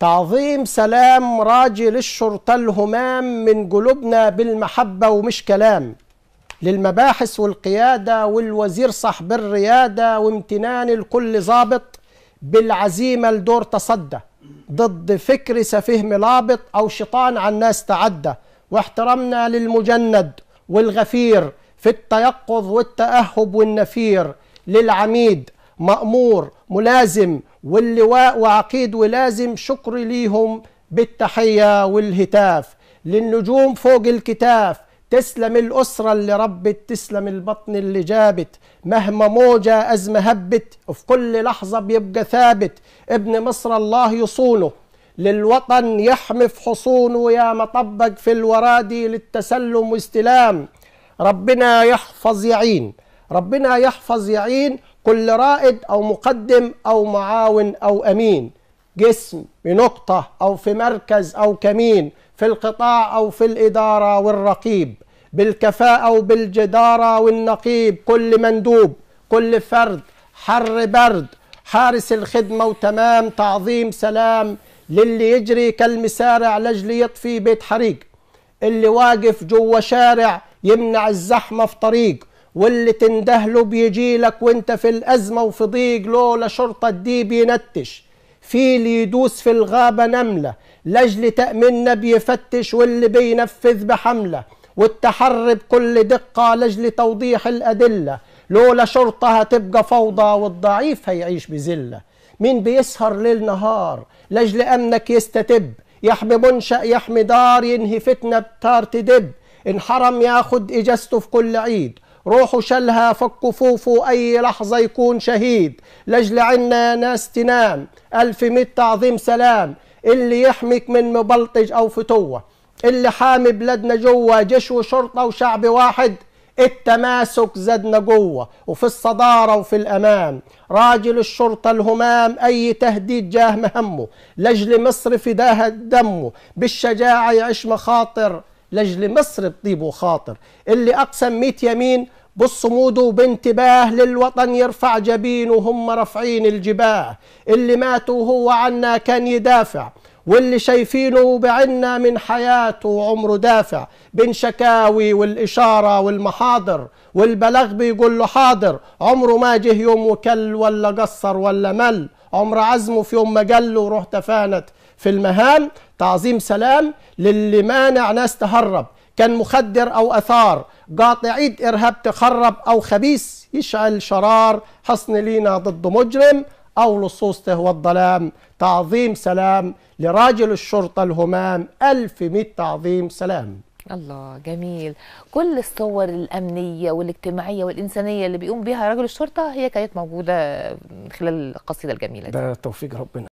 تعظيم سلام راجل الشرطة الهمام من قلوبنا بالمحبة ومش كلام للمباحث والقيادة والوزير صاحب الريادة وامتنان لكل ظابط بالعزيمة لدور تصدى ضد فكر سفيه ملابط أو شيطان عن ناس تعدى واحترامنا للمجند والغفير في التيقظ والتأهب والنفير للعميد مأمور ملازم واللواء وعقيد ولازم شكر ليهم بالتحية والهتاف للنجوم فوق الكتاف تسلم الأسرة اللي ربت تسلم البطن اللي جابت مهما موجة أزمة هبت في كل لحظة بيبقى ثابت ابن مصر الله يصونه للوطن يحمي في حصونه يا مطبق في الورادي للتسلم واستلام ربنا يحفظ يعين ربنا يحفظ يعين كل رائد أو مقدم أو معاون أو أمين جسم بنقطة أو في مركز أو كمين في القطاع أو في الإدارة والرقيب بالكفاءة وبالجدارة والنقيب كل مندوب كل فرد حر برد حارس الخدمة وتمام تعظيم سلام للي يجري كالمسارع لجل يطفي بيت حريق اللي واقف جوا شارع يمنع الزحمة في طريق واللي تندهله بيجي لك وانت في الأزمة وفي ضيق لولا شرطة دي بينتش فيل يدوس في الغابة نملة لجل تأمننا بيفتش واللي بينفذ بحملة والتحري بكل دقة لجل توضيح الأدلة لولا شرطة هتبقى فوضى والضعيف هيعيش بذلة مين بيسهر ليل نهار لجل أمنك يستتب يحمي منشأ يحمي دار ينهي فتنة بتار تدب انحرم ياخد إجازته في كل عيد روحوا شلها فكوا فوفوا أي لحظة يكون شهيد لجل عنا ناس تنام ألف ميت تعظيم سلام اللي يحميك من مبلطج أو فتوة اللي حامي بلادنا جوا جيش وشرطة وشعب واحد التماسك زادنا قوة وفي الصدارة وفي الأمام راجل الشرطة الهمام أي تهديد جاه مهمه لجل مصر فداها دمه بالشجاعة يعيش مخاطر لاجل مصر بطيب وخاطر اللي اقسم 100 يمين بالصمود وبانتباه للوطن يرفع جبين وهم رافعين الجباه اللي ماتوا هو عنا كان يدافع واللي شايفينه بعنا من حياته وعمره دافع بين شكاوي والإشارة والمحاضر والبلغ بيقول له حاضر عمره ما جه يوم وكل ولا قصر ولا مل عمر عزمه في يوم ما قل وروح تفانت في المهام تعظيم سلام للي مانع ناس تهرب كان مخدر أو أثار قاطع ايد إرهاب تخرب أو خبيث يشعل شرار حصن لينا ضد مجرم أو لصوص تهوى الظلام تعظيم سلام لراجل الشرطة الهمام ألف ميت تعظيم سلام الله جميل كل الصور الأمنية والاجتماعية والإنسانية اللي بيقوم بها رجل الشرطة هي كانت موجودة خلال القصيدة الجميلة دي. ده توفيق ربنا